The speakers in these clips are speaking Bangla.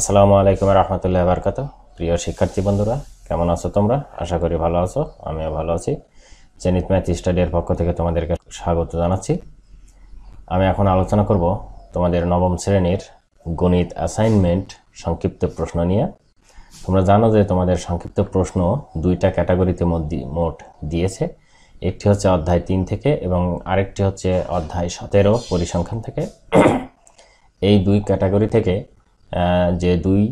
আসসালামু আলাইকুম রহমতুল্লাহ বারকাত প্রিয় শিক্ষার্থী বন্ধুরা কেমন আছো তোমরা আশা করি ভালো আছো আমিও ভালো আছি জেনিত ম্যাথ স্টাডির পক্ষ থেকে তোমাদেরকে স্বাগত জানাচ্ছি আমি এখন আলোচনা করব তোমাদের নবম শ্রেণীর গণিত অ্যাসাইনমেন্ট সংক্ষিপ্ত প্রশ্ন নিয়ে তোমরা জানো যে তোমাদের সংক্ষিপ্ত প্রশ্ন দুইটা ক্যাটাগরিতে মোট দিয়েছে একটি হচ্ছে অধ্যায় তিন থেকে এবং আরেকটি হচ্ছে অধ্যায় সতেরো পরিসংখ্যান থেকে এই দুই ক্যাটাগরি থেকে যে দুই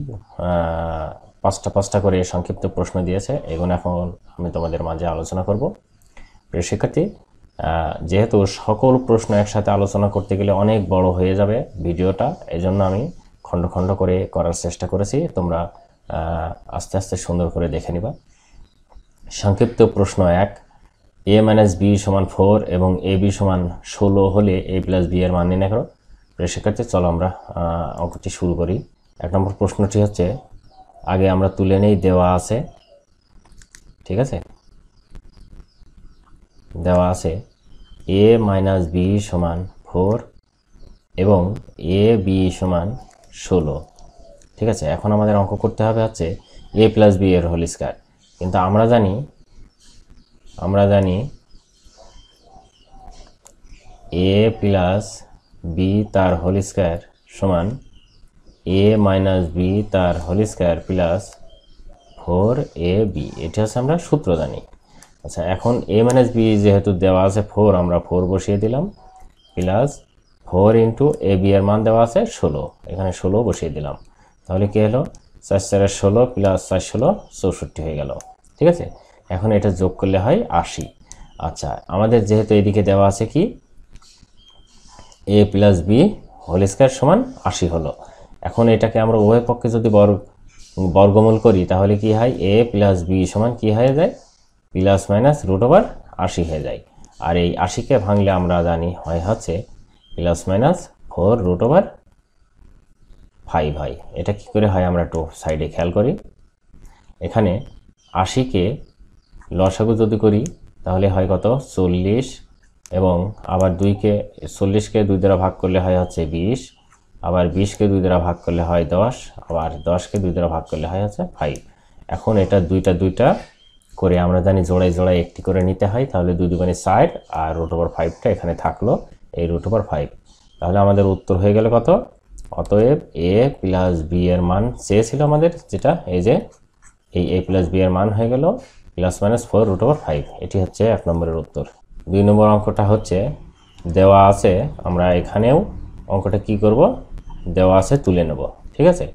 পাঁচটা পাঁচটা করে সংক্ষিপ্ত প্রশ্ন দিয়েছে এগুলো এখন আমি তোমাদের মাঝে আলোচনা করব প্রিয় শিক্ষার্থী যেহেতু সকল প্রশ্ন একসাথে আলোচনা করতে গেলে অনেক বড় হয়ে যাবে ভিডিওটা এই জন্য আমি খণ্ড খণ্ড করে করার চেষ্টা করেছি তোমরা আস্তে আস্তে সুন্দর করে দেখে নিবা সংক্ষিপ্ত প্রশ্ন এক এ মাইনাস বি সমান ফোর এবং এ বি সমান ষোলো হলে এ প্লাস বি এর মান নির্ণয় করো প্রিয় শিক্ষার্থী চলো আমরা অঙ্কটি শুরু করি এক নম্বর প্রশ্নটি হচ্ছে আগে আমরা তুলে নেই দেওয়া আছে ঠিক আছে দেওয়া আছে এ মাইনাস বি সমান ফোর এবং এ বি সমান ষোলো ঠিক আছে এখন আমাদের অঙ্ক করতে হবে হচ্ছে এ প্লাস বি এর হোল স্কোয়ার কিন্তু আমরা জানি আমরা জানি এ প্লাস বি তার হোল স্কোয়ার সমান এ মাইনাস বি তার whole square plus four A B এটা হচ্ছে আমরা সূত্র জানি আচ্ছা এখন এ মাইনাস বি যেহেতু দেওয়া আছে ফোর আমরা ফোর বসিয়ে দিলাম plus four into A B এর মান দেওয়া আছে ষোলো এখানে ষোলো বসিয়ে দিলাম তাহলে কী হলো চার চারের ষোলো প্লাস চার ষোলো চৌষট্টি হয়ে গেল ঠিক আছে এখন এটা যোগ করলে হয় আশি আচ্ছা আমাদের যেহেতু এদিকে দেওয়া আছে কি A plus B whole square সমান আশি হলো এখন এটাকে আমরা উভয় পক্ষে যদি বর্গমূল করি তাহলে কি হয় এ প্লাস বি সমান কী হয়ে যায় প্লাস মাইনাস রুট ওভার আশি হয়ে যায় আর এই আশিকে ভাঙলে আমরা জানি হয় হচ্ছে plus minus four root over five হয় এটা কি করে হয় আমরা টু সাইডে খেয়াল করি এখানে আশিকে লসাগু যদি করি তাহলে হয় কত চল্লিশ এবং আবার দুইকে চল্লিশকে দুই দ্বারা ভাগ করলে হয় হচ্ছে বিশ আবার বিশকে দুই দ্বারা ভাগ করলে হয় দশ আবার দশকে দুই দ্বারা ভাগ করলে হয় হচ্ছে ফাইভ এখন এটা দুইটা দুইটা করে আমরা জানি জোড়ায় জোড়ায় একটি করে নিতে হয় তাহলে দুই দুগুণে সাইড আর রুট ওভার ফাইভটা এখানে থাকলো এই রুট ওভার ফাইভ তাহলে আমাদের উত্তর হয়ে গেল কত অতএব এ প্লাস বি এর মান চেয়েছিল আমাদের যেটা এই যে এই এ প্লাস বি এর মান হয়ে গেল plus minus four root over five এটি হচ্ছে এক নম্বরের উত্তর দুই নম্বর অঙ্কটা হচ্ছে দেওয়া আছে আমরা এখানেও অঙ্কটা কি করব দেওয়া আছে তুলে নেব ঠিক আছে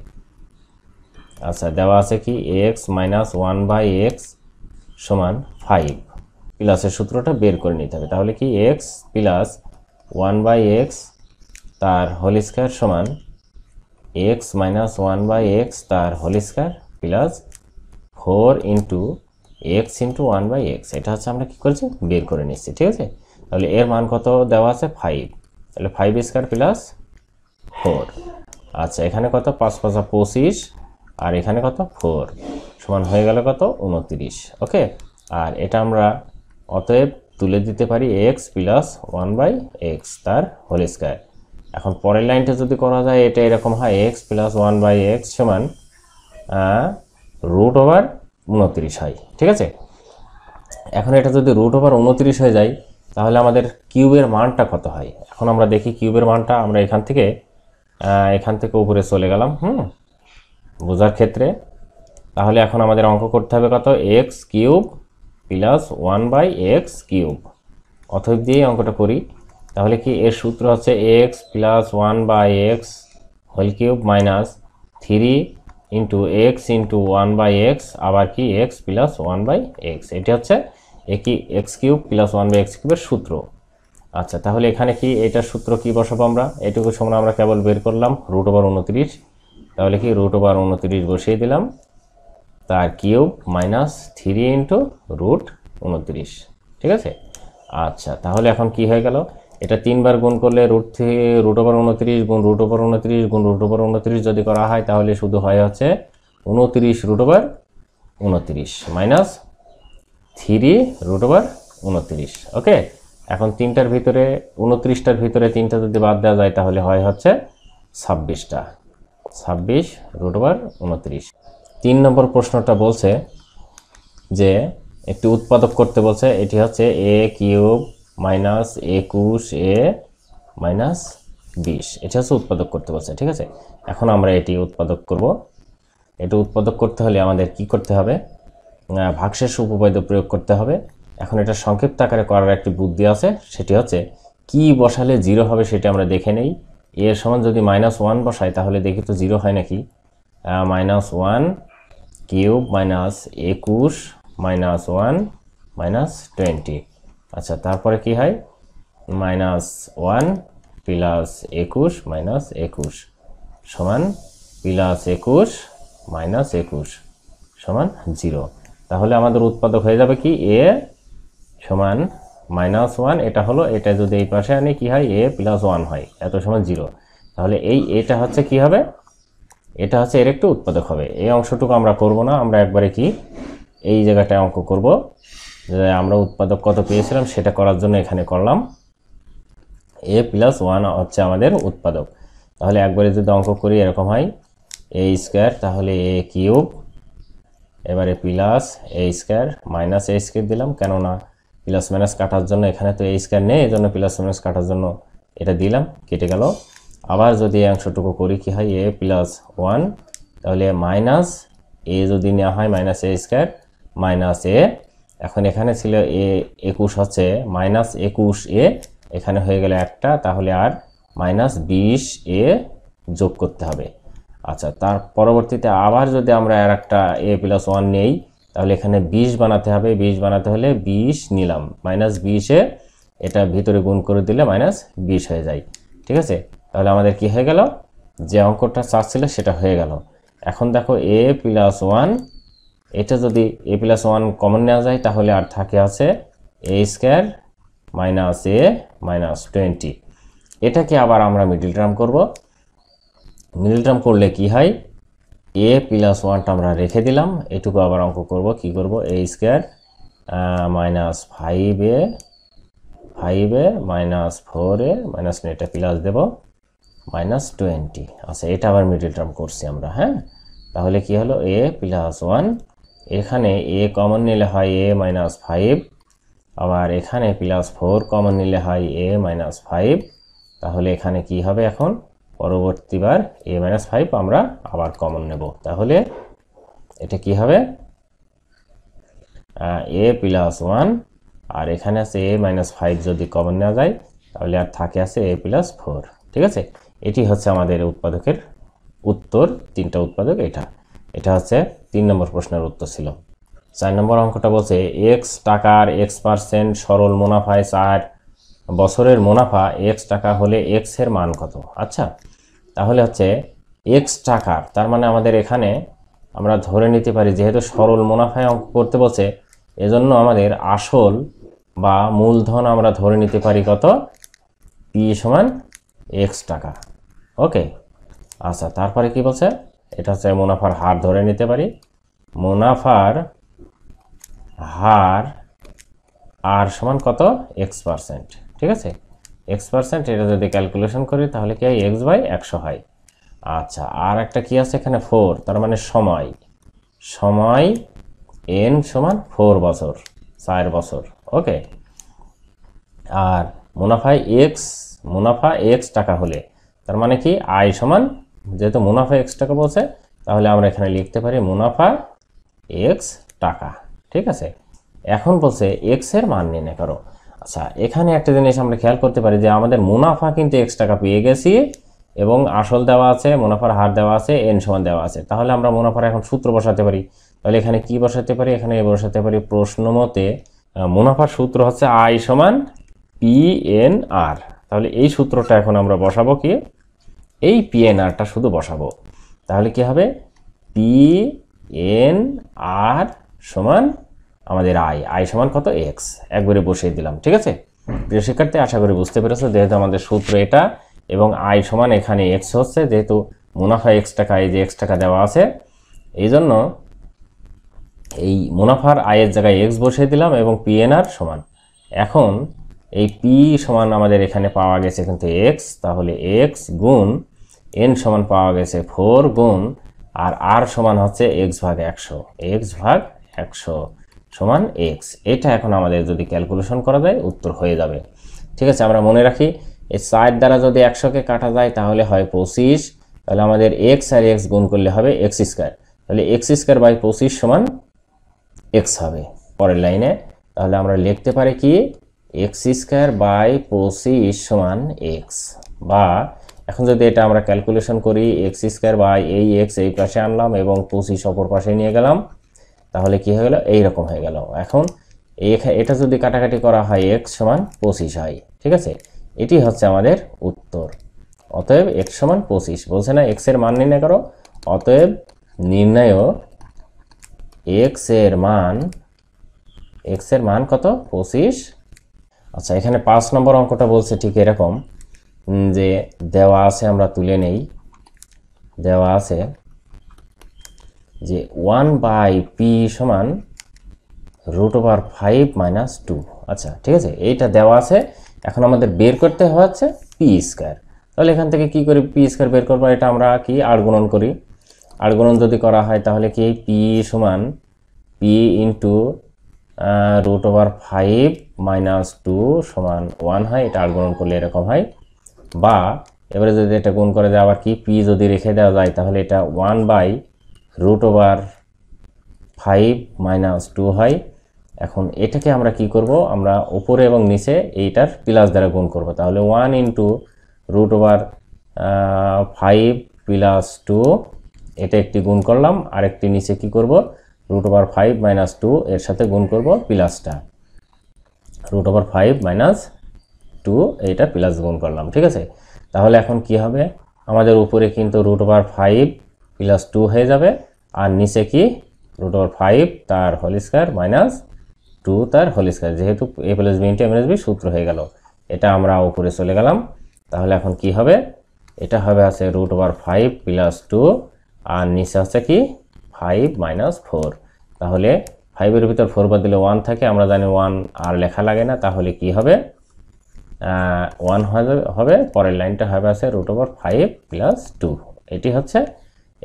আচ্ছা দেওয়া আছে কি X minus one by X সমান ফাইভ প্লাসের সূত্রটা বের করে নিতে হবে তাহলে কি X plus one by X তার হোল স্কোয়ার সমান X minus one by X তার whole square plus four into X into one by X এটা হচ্ছে আমরা কী করছি বের করে নিচ্ছি ঠিক আছে তাহলে এর মান কত দেওয়া আছে ফাইভ তাহলে ফাইভ স্কোয়ার প্লাস ফোর আচ্ছা এখানে কত পাঁচ 5 পঁচিশ আর এখানে কত ফোর সমান হয়ে গেল কত 29 ওকে আর এটা আমরা অতএব তুলে দিতে পারি X plus one by X তার হোল স্কয়ার এখন পরের লাইনটা যদি করা যায় এটা এরকম হয় X plus one by X সমান রুট ওভার উনত্রিশ হয় ঠিক আছে এখন এটা যদি রুট ওভার উনত্রিশ হয়ে যায় তাহলে আমাদের কিউবের মানটা কত হয় এখন আমরা দেখি কিউবের মানটা আমরা এখান থেকে এখান থেকে উপরে চলে গেলাম হুম বোঝার ক্ষেত্রে তাহলে এখন আমাদের অঙ্ক করতে হবে কত X cube plus one by X cube অথব দিয়েই অঙ্কটা করি তাহলে কি এর সূত্র হচ্ছে X plus one by X whole cube minus three into X into one by X আবার কি X plus one by X এটি হচ্ছে একই X cube plus one by X কিউবের সূত্র আচ্ছা তাহলে এখানে কি এটার সূত্র কি বসাবো আমরা এটুকু সময় আমরা কেবল বের করলাম রুট ওভার উনত্রিশ তাহলে কি রুট ওভার উনত্রিশ বসিয়ে দিলাম তার cube minus three into root উনত্রিশ ঠিক আছে আচ্ছা তাহলে এখন কি হয়ে গেল এটা তিনবার গুণ করলে রুট থেকে রুট ওভার উনত্রিশ গুণ রুট ওভার উনত্রিশ গুণ রুট ওভার উনত্রিশ যদি করা হয় তাহলে শুধু হয় হচ্ছে উনত্রিশ রুট ওভার উনত্রিশ মাইনাস থ্রি রুট ওভার উনত্রিশ ওকে এখন তিনটার ভিতরে উনত্রিশটার ভিতরে তিনটা যদি বাদ দেওয়া যায় তাহলে হয় হচ্ছে ছাব্বিশটা ছাব্বিশ রুট ওভার উনত্রিশ তিন নম্বর প্রশ্নটা বলছে যে একটি উৎপাদক করতে বলছে এটি হচ্ছে এ কিউব মাইনাস একুশ এ মাইনাস বিশ এটি হচ্ছে উৎপাদক করতে বলছে ঠিক আছে এখন আমরা এটি উৎপাদক করব এটি উৎপাদক করতে হলে আমাদের কি করতে হবে ভাগশেষ উপবাদ্য প্রয়োগ করতে হবে এখন এটা সংক্ষিপ্ত আকারে করার একটি বুদ্ধি আছে সেটি হচ্ছে কি বসালে জিরো হবে সেটা আমরা দেখে নেই এর সমান যদি মাইনাস ওয়ান বসাই তাহলে দেখি তো জিরো হয় নাকি মাইনাস ওয়ান কিউব মাইনাস একুশ মাইনাস ওয়ান মাইনাস টোয়েন্টি আচ্ছা তারপরে কি হয় মাইনাস ওয়ান প্লাস একুশ মাইনাস একুশ সমান প্লাস একুশ মাইনাস একুশ সমান জিরো তাহলে আমাদের উৎপাদক হয়ে যাবে কি এ সমান মাইনাস ওয়ান এটা হলো এটা যদি এই পাশে আনি কি হয় এ প্লাস ওয়ান হয় এত সমান জিরো তাহলে এই এটা হচ্ছে কি হবে এটা হচ্ছে এর একটু উৎপাদক হবে এই অংশটুকু আমরা করব না আমরা একবারে কি এই জায়গাটায় অঙ্ক করব যে আমরা উৎপাদক কত পেয়েছিলাম সেটা করার জন্য এখানে করলাম এ প্লাস ওয়ান হচ্ছে আমাদের উৎপাদক তাহলে একবারে যদি অঙ্ক করি এরকম হয় এ স্কোয়ার তাহলে এ কিউব এবারে plus A square minus A square দিলাম কেননা প্লাস মাইনাস কাটার জন্য এখানে তো এই স্কোয়ার নেই এই জন্য প্লাস মাইনাস কাটার জন্য এটা দিলাম কেটে গেল আবার যদি এই অংশটুকু করি কি হয় এ প্লাস ওয়ান তাহলে মাইনাস এ যদি নেওয়া হয় minus A square minus A এখন এখানে ছিল এ একুশ হচ্ছে মাইনাস একুশ এ এখানে হয়ে গেল একটা তাহলে আর মাইনাস বিশ এ যোগ করতে হবে আচ্ছা তার পরবর্তীতে আবার যদি আমরা আর একটা এ প্লাস ওয়ান নেই তাহলে এখানে বিশ বানাতে হবে বিশ বানাতে হলে বিশ নিলাম মাইনাস বিশে এটা ভিতরে গুণ করে দিলে মাইনাস বিশ হয়ে যায় ঠিক আছে তাহলে আমাদের কি হয়ে গেল যে অঙ্কটা চাচ্ছিল সেটা হয়ে গেল এখন দেখো এ প্লাস ওয়ান এটা যদি এ প্লাস ওয়ান কমন নেওয়া যায় তাহলে আর থাকে আছে A square minus A minus twenty এটাকে আবার আমরা মিডিল টার্ম করব মিডিল টার্ম করলে কি হয় এ প্লাস ওয়ানটা আমরা রেখে দিলাম এটুকু আবার অঙ্ক করব কি করব A square minus five A five A minus four A minus এটা প্লাস দেব মাইনাস টোয়েন্টি আচ্ছা এটা আবার মিডিল টার্ম করছি আমরা হ্যাঁ তাহলে কি হলো এ প্লাস ওয়ান এখানে এ কমন নিলে হয় এ মাইনাস ফাইভ আবার এখানে প্লাস ফোর কমন নিলে হয় এ মাইনাস ফাইভ তাহলে এখানে কি হবে এখন পরবর্তীবার এ মাইনাস ফাইভ আমরা আবার কমন নেব তাহলে এটা কি হবে এ প্লাস ওয়ান আর এখানে আছে এ মাইনাস ফাইভ যদি কমন নেওয়া যায় তাহলে আর থাকে আছে এ প্লাস ফোর ঠিক আছে এটি হচ্ছে আমাদের উৎপাদকের উত্তর তিনটা উৎপাদক এটা এটা হচ্ছে তিন নম্বর প্রশ্নের উত্তর ছিল চার নম্বর অঙ্কটা বলছে এক্স টাকার এক্স পার্সেন্ট সরল মুনাফায় চার বছরের মুনাফা এক্স টাকা হলে এক্স এর মান কত আচ্ছা তাহলে হচ্ছে এক্স টাকার তার মানে আমাদের এখানে আমরা ধরে নিতে পারি যেহেতু সরল মুনাফায় অঙ্ক করতে বসে এজন্য আমাদের আসল বা মূলধন আমরা ধরে নিতে পারি কত পি সমান এক্স টাকা ওকে আচ্ছা তারপরে কি বলছে এটা হচ্ছে মুনাফার হার ধরে নিতে পারি মুনাফার হার আর সমান কত এক্স পার্সেন্ট ঠিক আছে এক্স পার্সেন্ট এটা যদি ক্যালকুলেশন করি তাহলে কি হয় এক্স বাই একশো হয় আচ্ছা আর একটা কি আছে এখানে ফোর তার মানে সময় সময় এন সমান ফোর বছর চার বছর ওকে আর মুনাফা এক্স মুনাফা এক্স টাকা হলে তার মানে কি আয় সমান যেহেতু মুনাফা এক্স টাকা বলছে তাহলে আমরা এখানে লিখতে পারি মুনাফা এক্স টাকা ঠিক আছে এখন বলছে এক্সের মান নির্ণয় করো আচ্ছা এখানে একটা জিনিস আমরা খেয়াল করতে পারি যে আমাদের মুনাফা কিন্তু এক্স টাকা পেয়ে গেছি এবং আসল দেওয়া আছে মুনাফার হার দেওয়া আছে এন সমান দেওয়া আছে তাহলে আমরা মুনাফার এখন সূত্র বসাতে পারি তাহলে এখানে কি বসাতে পারি এখানে বসাতে পারি প্রশ্ন মতে মুনাফার সূত্র হচ্ছে আই সমান পি এন আর তাহলে এই সূত্রটা এখন আমরা বসাবো কি এই পি এন আরটা শুধু বসাবো তাহলে কি হবে পি এন আর সমান আমাদের আই আই সমান কত এক্স একবারে বসিয়ে দিলাম ঠিক আছে প্রিয় শিক্ষার্থী আশা করি বুঝতে পেরেছো যেহেতু আমাদের সূত্র এটা এবং আই সমান এখানে এক্স হচ্ছে যেহেতু মুনাফা এক্স টাকা এই যে এক্স টাকা দেওয়া আছে এই জন্য এই মুনাফার আয়ের জায়গায় এক্স বসিয়ে দিলাম এবং পিএনআর সমান এখন এই পি সমান আমাদের এখানে পাওয়া গেছে কিন্তু এক্স তাহলে এক্স গুণ এন সমান পাওয়া গেছে ফোর গুণ আর আর সমান হচ্ছে এক্স ভাগ একশো এক্স ভাগ একশো সমান এক্স এটা এখন আমাদের যদি ক্যালকুলেশন করা যায় উত্তর হয়ে যাবে ঠিক আছে আমরা মনে রাখি এই সাইড দ্বারা যদি একশোকে কাটা যায় তাহলে হয় পঁচিশ তাহলে আমাদের এক্স আর এক্স গুণ করলে হবে এক্স স্কোয়ার তাহলে এক্স স্কোয়ার বাই পঁচিশ সমান এক্স হবে পরের লাইনে তাহলে আমরা লিখতে পারি কি এক্স স্কোয়ার বাই পঁচিশ সমান এক্স বা এখন যদি এটা আমরা ক্যালকুলেশন করি এক্স স্কোয়ার বাই এই এক্স এই পাশে আনলাম এবং পঁচিশ অপর পাশে নিয়ে গেলাম তাহলে কি হয়ে গেল রকম হয়ে গেল এখন এটা যদি কাটাকাটি করা হয় এক্স সমান পঁচিশ হয় ঠিক আছে এটি হচ্ছে আমাদের উত্তর অতএব এক সমান পঁচিশ বলছে না এক্সের মান নির্ণয় করো অতএব নির্ণয় এক্সের মান এক্সের মান কত পঁচিশ আচ্ছা এখানে পাঁচ নম্বর অঙ্কটা বলছে ঠিক এরকম যে দেওয়া আছে আমরা তুলে নেই দেওয়া আছে যে ওয়ান বাই পি সমান root over five minus two আচ্ছা ঠিক আছে এইটা দেওয়া আছে এখন আমাদের বের করতে হচ্ছে পি স্কোয়ার তাহলে এখান থেকে কি করি পি স্কোয়ার বের করবো এটা আমরা কি আর গুণন করি আর গুণন যদি করা হয় তাহলে কি পি সমান P into root over five minus two সমান ওয়ান হয় এটা আর গুণন করলে এরকম হয় বা এবারে যদি এটা গুণ করে দেওয়া আবার কি পি যদি রেখে দেওয়া যায় তাহলে এটা one by root over five minus two হয় এখন এটাকে আমরা কি করব আমরা উপরে এবং নিচে এইটার প্লাস দ্বারা গুণ করব তাহলে one into root over five plus two এটা একটি গুণ করলাম আরেকটি নিচে কি করব root over five minus two এর সাথে গুণ করব প্লাসটা root over five minus two এইটা প্লাস গুণ করলাম ঠিক আছে তাহলে এখন কি হবে আমাদের উপরে কিন্তু root over five plus two হয়ে যাবে আর নিচে কি রুট ওভার ফাইভ তার হোল স্কোয়ার মাইনাস টু তার হোল স্কোয়ার যেহেতু A plus B into M B সূত্র হয়ে গেল এটা আমরা উপরে চলে গেলাম তাহলে এখন কি হবে এটা হবে আছে root over five plus two আর নিচে আছে কি ফাইভ মাইনাস ফোর তাহলে ফাইভের ভিতর ফোর বাদ দিলে ওয়ান থাকে আমরা জানি ওয়ান আর লেখা লাগে না তাহলে কি হবে ওয়ান হবে পরের লাইনটা হবে আছে root over five plus two এটি হচ্ছে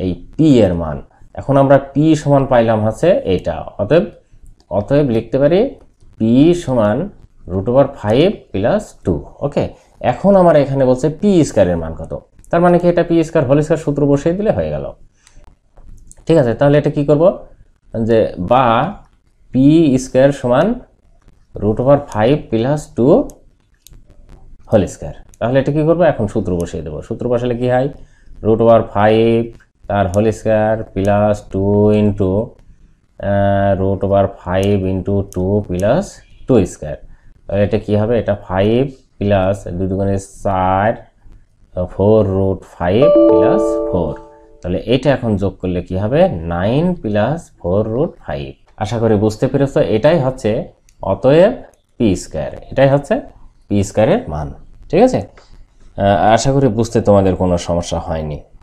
এই পি এর মান এখন আমরা পি সমান পাইলাম হচ্ছে এটা অতএব অতএব লিখতে পারি পি সমান root over five plus two okay এখন আমার এখানে বলছে পি স্কোয়ারের মান কত তার মানে কি এটা পি স্কোয়ার হোল স্কোয়ার সূত্র বসিয়ে দিলে হয়ে গেল ঠিক আছে তাহলে এটা কি করব যে বা পি স্কোয়ার সমান root over five plus two whole square তাহলে এটা কী করবো এখন সূত্র বসিয়ে দেবো সূত্র বসালে কী হয় রুট ওভার ফাইভ তার whole square plus two into root over five into two plus two square তাহলে এটা কী হবে এটা ফাইভ প্লাস দুই দুগুণে চার four root five plus four তাহলে এটা এখন যোগ করলে কি হবে nine plus four root five আশা করি বুঝতে পেরেছ এটাই হচ্ছে অতএব পি স্কোয়ার এটাই হচ্ছে পি স্কোয়ারের মান ঠিক আছে আশা করি বুঝতে তোমাদের কোনো সমস্যা হয়নি